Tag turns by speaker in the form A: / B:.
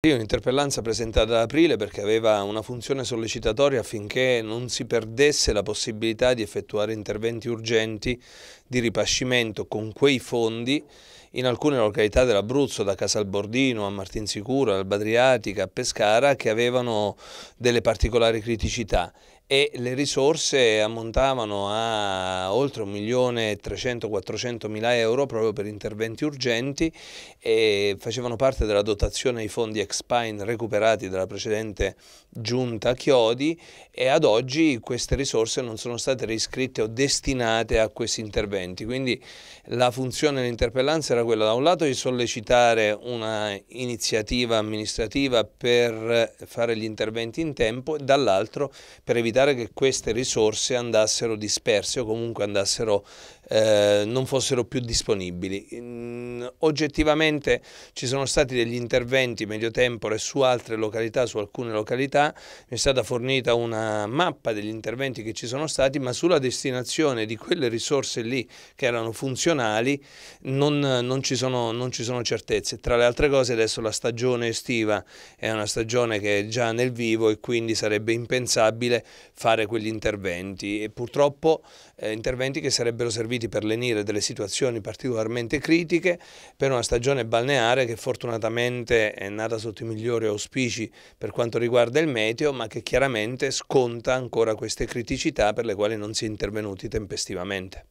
A: Sì, un'interpellanza presentata ad aprile perché aveva una funzione sollecitatoria affinché non si perdesse la possibilità di effettuare interventi urgenti di ripascimento con quei fondi in alcune località dell'Abruzzo, da Casalbordino a Martinsicuro, Badriatica, a Pescara, che avevano delle particolari criticità e le risorse ammontavano a oltre 1300000 mila euro proprio per interventi urgenti e facevano parte della dotazione ai fondi Expine recuperati dalla precedente giunta Chiodi e ad oggi queste risorse non sono state riscritte o destinate a questi interventi. Quindi la funzione dell'interpellanza era era quella da un lato di sollecitare una iniziativa amministrativa per fare gli interventi in tempo e dall'altro per evitare che queste risorse andassero disperse o comunque andassero, eh, non fossero più disponibili oggettivamente ci sono stati degli interventi medio tempore su altre località, su alcune località, mi è stata fornita una mappa degli interventi che ci sono stati, ma sulla destinazione di quelle risorse lì che erano funzionali non, non, ci, sono, non ci sono certezze. Tra le altre cose adesso la stagione estiva è una stagione che è già nel vivo e quindi sarebbe impensabile fare quegli interventi e purtroppo eh, interventi che sarebbero serviti per lenire delle situazioni particolarmente critiche per una stagione balneare che fortunatamente è nata sotto i migliori auspici per quanto riguarda il meteo, ma che chiaramente sconta ancora queste criticità per le quali non si è intervenuti tempestivamente.